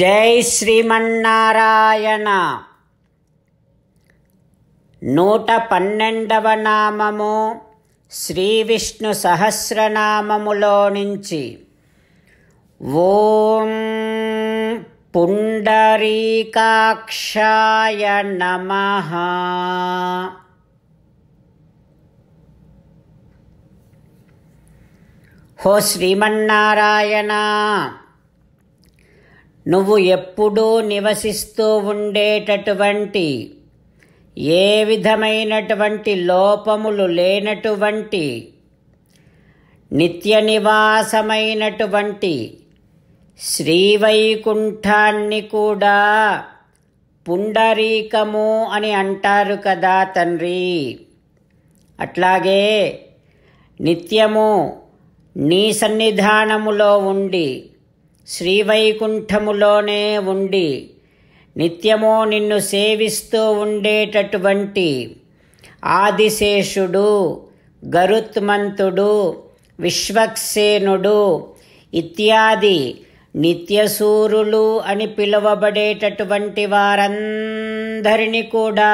జై శ్రీమన్నారాయణ నూట పన్నెండవ నామము శ్రీ విష్ణు సహస్రనామములో నుంచి ఓం పుండరీకాక్షాయ నమ హో శ్రీమన్నారాయణ నువ్వు ఎప్పుడూ నివసిస్తూ ఉండేటటువంటి ఏ విధమైనటువంటి లోపములు లేనటువంటి నిత్య నివాసమైనటువంటి శ్రీవైకుంఠాన్ని కూడా పుండరీకము అని అంటారు కదా తండ్రి అట్లాగే నిత్యము నీ సన్నిధానములో ఉండి శ్రీవైకుంఠములోనే ఉండి నిత్యమో నిన్ను సేవిస్తూ ఉండేటటువంటి ఆదిశేషుడు గరుత్మంతుడు విశ్వక్సేనుడు ఇత్యాది నిత్యసూరులు అని పిలువబడేటటువంటి వారందరినీ కూడా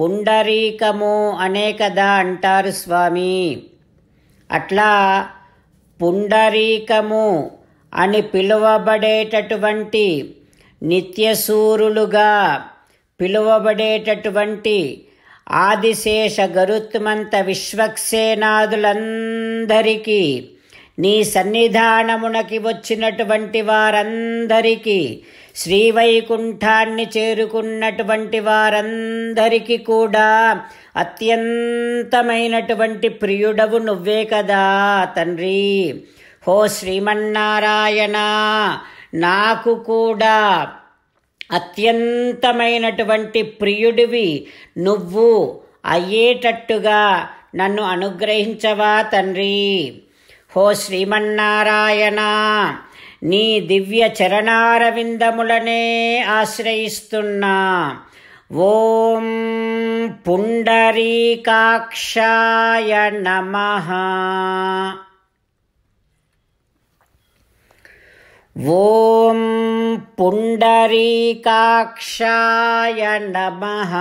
పుండరీకము అనే కదా అంటారు స్వామి అట్లా పుండరీకము అని పిలువబడేటటువంటి నిత్యసూరులుగా పిలువబడేటటువంటి ఆదిశేష గరుత్మంత విశ్వక్సేనాదులందరికీ నీ సన్నిధానమునకి వచ్చినటువంటి వారందరికీ శ్రీవైకుంఠాన్ని చేరుకున్నటువంటి వారందరికీ కూడా అత్యంతమైనటువంటి ప్రియుడవు నువ్వే కదా తండ్రి హో శ్రీమన్నారాయణ నాకు కూడా అత్యంతమైనటువంటి ప్రియుడివి నువ్వు అయ్యేటట్టుగా నన్ను అనుగ్రహించవా తండ్రి హో శ్రీమన్నారాయణ నీ దివ్య చరణారవిందములనే ఆశ్రయిస్తున్నా ఓం పుండరీకాక్షాయ నమ ఓం పుండరీకాక్షాయ नमः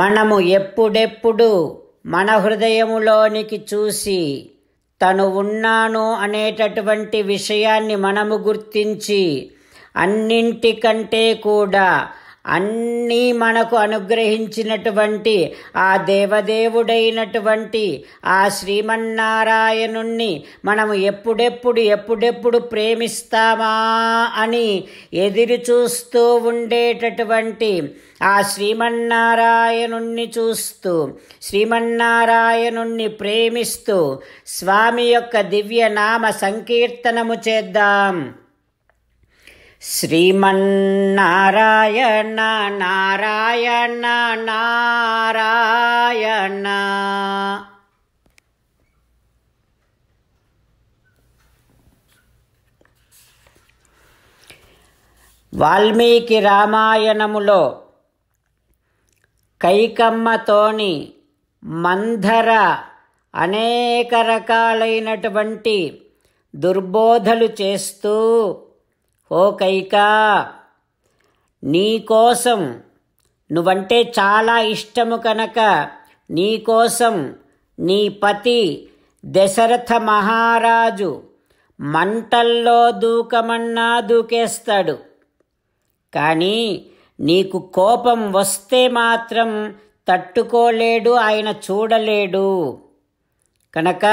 మనము ఎప్పుడెప్పుడు మన హృదయములోనికి చూసి తను ఉన్నాను అనేటటువంటి విషయాన్ని మనము గుర్తించి అన్నింటికంటే కూడా అన్నీ మనకు అనుగ్రహించినటువంటి ఆ దేవదేవుడైనటువంటి ఆ శ్రీమన్నారాయణుణ్ణి మనము ఎప్పుడెప్పుడు ఎప్పుడెప్పుడు ప్రేమిస్తామా అని ఎదురు చూస్తూ ఉండేటటువంటి ఆ శ్రీమన్నారాయణుణ్ణి చూస్తూ శ్రీమన్నారాయణుణ్ణి ప్రేమిస్తూ స్వామి యొక్క దివ్యనామ సంకీర్తనము చేద్దాం శ్రీమన్నారాయణ నారాయణ నారాయణ వాల్మీకి రామాయణములో కైకమ్మతోని మంధర అనేక రకాలైనటువంటి దుర్బోధలు చేస్తూ ఓ కైకా నీకోసం నువ్వంటే చాలా ఇష్టము కనుక నీకోసం నీ పతి దశరథ మహారాజు మంటల్లో దూకమన్నా దూకేస్తాడు కానీ నీకు కోపం వస్తే మాత్రం తట్టుకోలేడు ఆయన చూడలేడు కనుక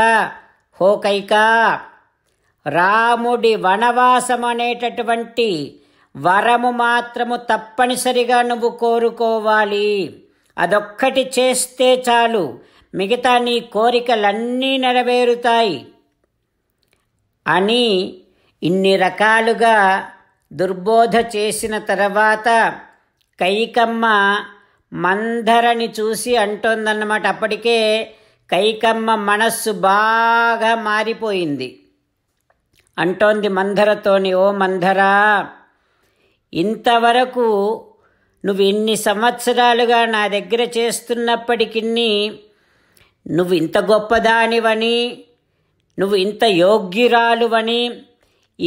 హోకైకా రాముడి వనవాసం అనేటటువంటి వరము మాత్రము తప్పనిసరిగా నువ్వు కోరుకోవాలి అదొక్కటి చేస్తే చాలు మిగతా నీ కోరికలన్నీ నెరవేరుతాయి అని ఇన్ని రకాలుగా దుర్బోధ చేసిన తర్వాత కైకమ్మ మందరని చూసి అంటోందన్నమాట అప్పటికే కైకమ్మ మనస్సు బాగా మారిపోయింది అంటోంది మంధరతోని ఓ మంధరా ఇంతవరకు నువ్వు ఇన్ని సంవత్సరాలుగా నా దగ్గర చేస్తున్నప్పటికీ నువ్వు ఇంత గొప్పదానివని నువ్వు ఇంత యోగ్యురాలువని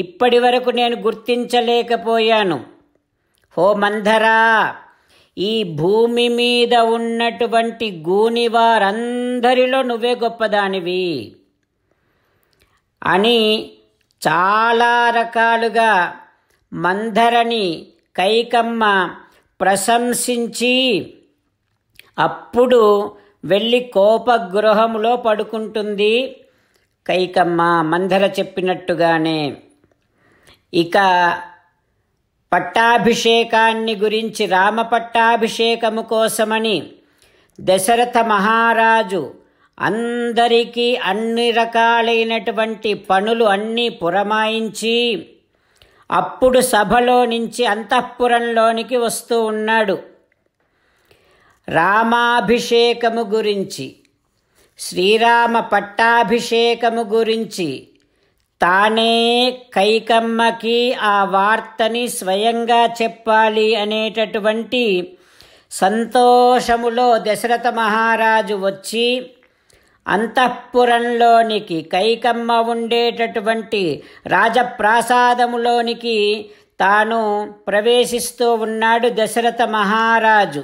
ఇప్పటి వరకు నేను గుర్తించలేకపోయాను హో మంధరా ఈ భూమి మీద ఉన్నటువంటి గూని వారందరిలో నువ్వే గొప్పదానివి అని చాలా రకాలుగా మందరని కైకమ్మ ప్రశంసించి అప్పుడు వెళ్ళి కోపగృహములో పడుకుంటుంది కైకమ్మ మందర చెప్పినట్టుగానే ఇక పట్టాభిషేకాన్ని గురించి రామ పట్టాభిషేకము కోసమని దశరథ మహారాజు అందరికీ అన్ని రకాలైనటువంటి పనులు అన్నీ పురమాయించి అప్పుడు సభలో నుంచి అంతఃపురంలోనికి వస్తూ ఉన్నాడు రామాభిషేకము గురించి శ్రీరామ పట్టాభిషేకము గురించి తానే కైకమ్మకి ఆ వార్తని స్వయంగా చెప్పాలి అనేటటువంటి సంతోషములో దశరథ మహారాజు వచ్చి అంతఃపురంలోనికి కైకమ్మ ఉండేటటువంటి రాజప్రాసాదములోనికి తాను ప్రవేశిస్తూ ఉన్నాడు దశరథ మహారాజు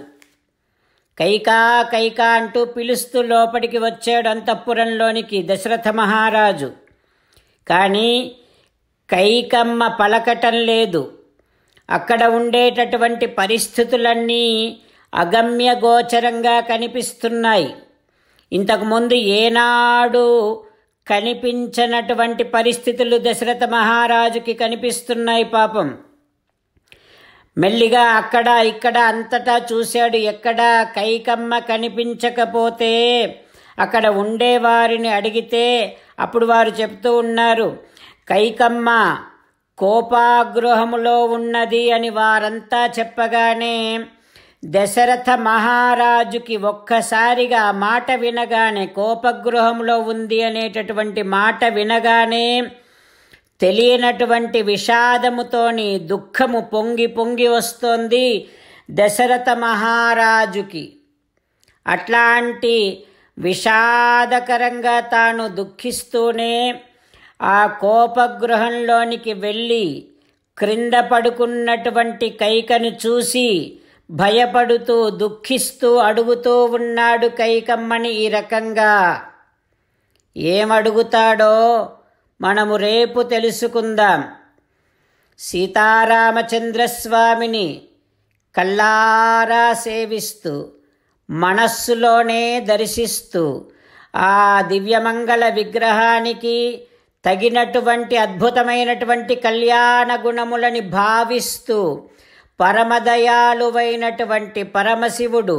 కైకా కైకా అంటూ పిలుస్తూ లోపలికి వచ్చాడు అంతఃపురంలోనికి దశరథ మహారాజు కానీ కైకమ్మ పలకటం లేదు అక్కడ ఉండేటటువంటి పరిస్థితులన్నీ అగమ్యగోచరంగా కనిపిస్తున్నాయి ఇంతకుముందు ఏనాడు కనిపించనటువంటి పరిస్థితులు దశరథ మహారాజుకి కనిపిస్తున్నాయి పాపం మెల్లిగా అక్కడ ఇక్కడ అంతటా చూశాడు ఎక్కడా కైకమ్మ కనిపించకపోతే అక్కడ ఉండేవారిని అడిగితే అప్పుడు వారు చెప్తూ ఉన్నారు కైకమ్మ కోపాగృహములో ఉన్నది అని వారంతా చెప్పగానే దశరథ మహారాజుకి ఒక్కసారిగా మాట వినగానే కోపగృహంలో ఉంది అనేటటువంటి మాట వినగానే తెలియనటువంటి విషాదముతోని దుఃఖము పొంగి పొంగి వస్తోంది దశరథ మహారాజుకి అట్లాంటి విషాదకరంగా తాను దుఃఖిస్తూనే ఆ కోపగృహంలోనికి వెళ్ళి క్రింద పడుకున్నటువంటి కైకను చూసి భయపడుతూ దుఃఖిస్తూ అడుగుతూ ఉన్నాడు కైకమ్మని ఈ రకంగా ఏమడుగుతాడో మనము రేపు తెలుసుకుందాం సీతారామచంద్రస్వామిని కల్లారా సేవిస్తూ మనస్సులోనే దర్శిస్తూ ఆ దివ్యమంగళ విగ్రహానికి తగినటువంటి అద్భుతమైనటువంటి కళ్యాణ గుణములని భావిస్తూ పరమదయాలువైనటువంటి పరమశివుడు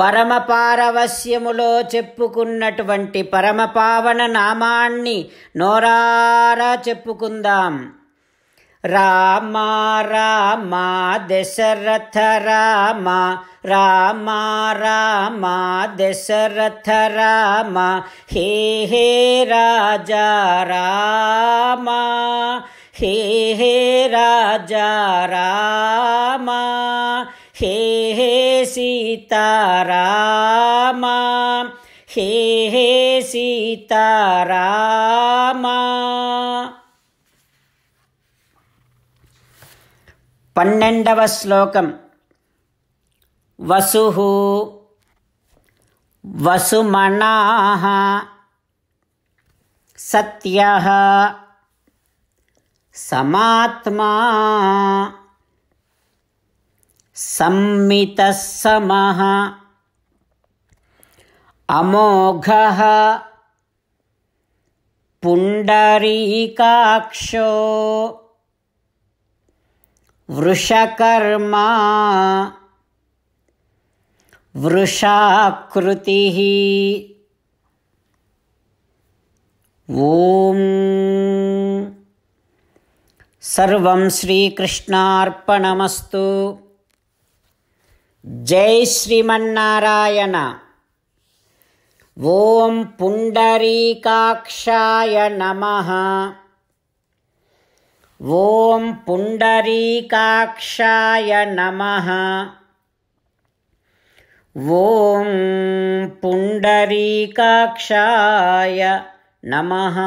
పరమపారవశ్యములో చెప్పుకున్నటువంటి పరమపావన నామాన్ని నోరారా చెప్పుకుందాం రామ రామ దశరథ రామ రామ రామ దశరథ రామ హే హే రాజా రామ हे हे रामा, हे हे सीता रामा, हे सीतारा हेहे सीतारामा श्लोकम् वसुः वसुमणाः सत्यः समात्मा सम्मितः समः अमोघः पुण्डरीकाक्षो वृषकर्मा वृषाकृतिः ॐ सर्वं श्रीकृष्णार्पणमस्तु जय श्रीमन्नारायण ॐ पुण्डरीकाक्षाय नमः ॐ पुण्डरीकाक्षाय नमः